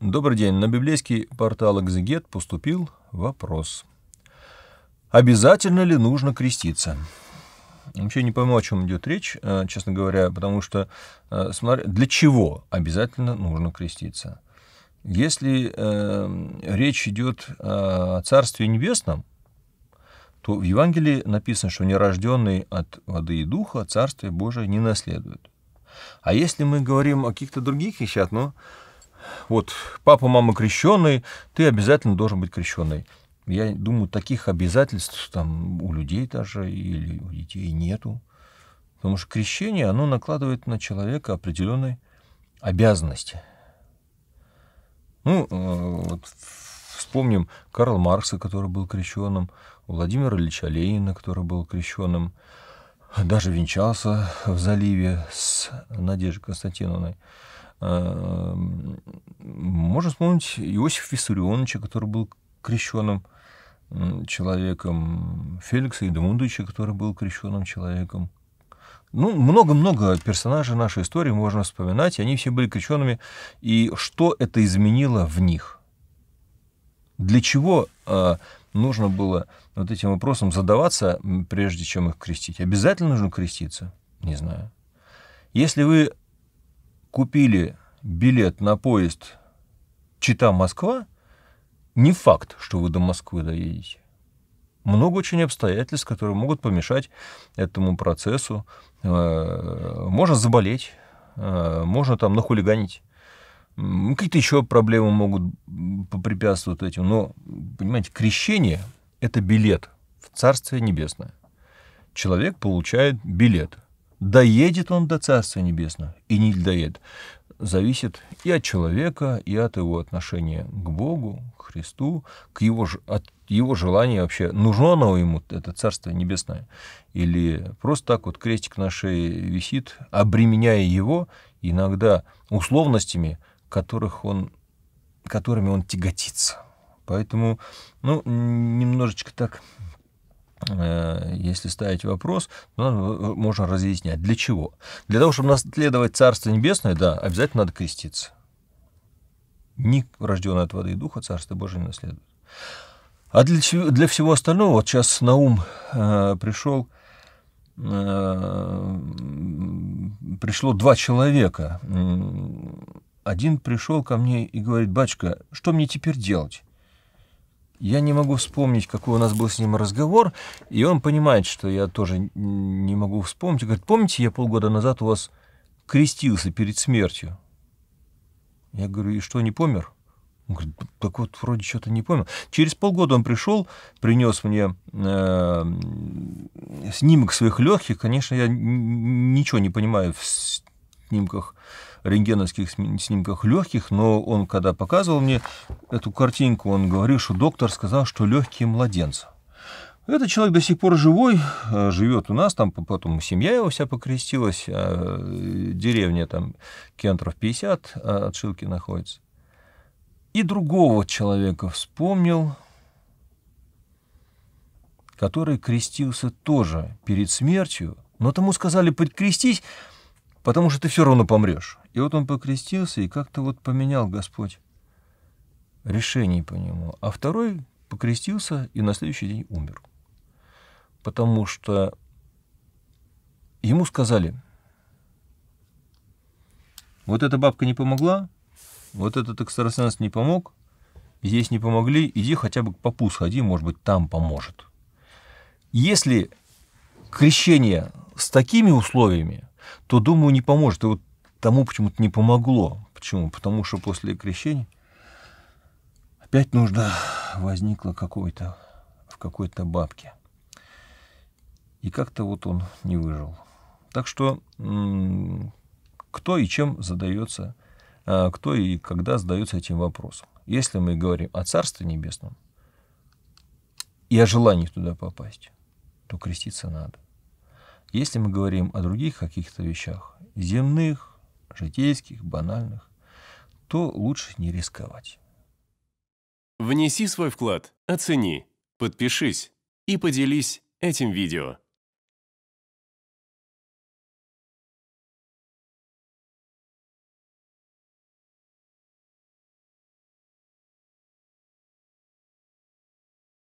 Добрый день. На библейский портал «Экзегет» поступил вопрос. Обязательно ли нужно креститься? Вообще не пойму, о чем идет речь, э, честно говоря, потому что э, смотри, для чего обязательно нужно креститься? Если э, речь идет э, о Царстве Небесном, то в Евангелии написано, что нерожденный от воды и духа Царствие Божие не наследует. А если мы говорим о каких-то других вещах, ну, вот, папа, мама крещенные, ты обязательно должен быть крещенный. Я думаю, таких обязательств там у людей даже или у детей нету. Потому что крещение, оно накладывает на человека определенные обязанности. Ну, э, вот вспомним Карла Маркса, который был крещенным, Владимира Ильича Ленина, который был крещенным, даже венчался в заливе с Надеждой Константиновной. Эм, можно вспомнить иосиф Виссарионовича, который был крещенным человеком, Феликса Эдмундовича, который был крещенным человеком. Ну, много-много персонажей нашей истории можно вспоминать, и они все были крещенными. И что это изменило в них? Для чего э, нужно было вот этим вопросом задаваться, прежде чем их крестить? Обязательно нужно креститься? Не знаю. Если вы купили билет на поезд Чита-Москва, не факт, что вы до Москвы доедете. Много очень обстоятельств, которые могут помешать этому процессу. Э, можно заболеть, э, можно там нахулиганить. Какие-то еще проблемы могут попрепятствовать этим. Но, понимаете, крещение – это билет в Царствие Небесное. Человек получает билет – Доедет он до Царства Небесного и не доедет. Зависит и от человека, и от его отношения к Богу, к Христу, к его, от его желания вообще, нужно оно ему, это Царство Небесное, или просто так вот крестик на шее висит, обременяя его иногда условностями, которых он, которыми он тяготится. Поэтому, ну, немножечко так Э, если ставить вопрос, ну, можно разъяснять. Для чего? Для того, чтобы наследовать Царство Небесное, да, обязательно надо креститься. Ник, рожденный от воды и духа, Царство Божие не наследует. А для, чего, для всего остального, вот сейчас на ум э, пришел, э, пришло два человека. Один пришел ко мне и говорит, батюшка, что мне теперь делать? Я не могу вспомнить, какой у нас был с ним разговор, и он понимает, что я тоже не могу вспомнить. Говорит, помните, я полгода назад у вас крестился перед смертью? Я говорю, и что, не помер? Он говорит, так вот, вроде что-то не помню. Через полгода он пришел, принес мне э, снимок своих легких. Конечно, я ничего не понимаю в снимках рентгеновских снимках легких, но он, когда показывал мне эту картинку, он говорил, что доктор сказал, что легкие младенца. Этот человек до сих пор живой, э, живет у нас, там потом семья его вся покрестилась, а, э, деревня там Кентров 50 а, от Шилки находится. И другого человека вспомнил, который крестился тоже перед смертью, но тому сказали «подкрестись», потому что ты все равно помрешь. И вот он покрестился, и как-то вот поменял Господь решение по нему. А второй покрестился и на следующий день умер. Потому что ему сказали, вот эта бабка не помогла, вот этот экстрасенс не помог, здесь не помогли, иди хотя бы к попу сходи, может быть, там поможет. Если крещение с такими условиями, то, думаю, не поможет. И вот тому почему-то не помогло. Почему? Потому что после крещения опять нужда возникла какой-то в какой-то бабке. И как-то вот он не выжил. Так что кто и чем задается, а, кто и когда задается этим вопросом. Если мы говорим о Царстве Небесном и о желании туда попасть, то креститься надо. Если мы говорим о других каких-то вещах, земных, житейских, банальных, то лучше не рисковать. Внеси свой вклад, оцени, подпишись и поделись этим видео.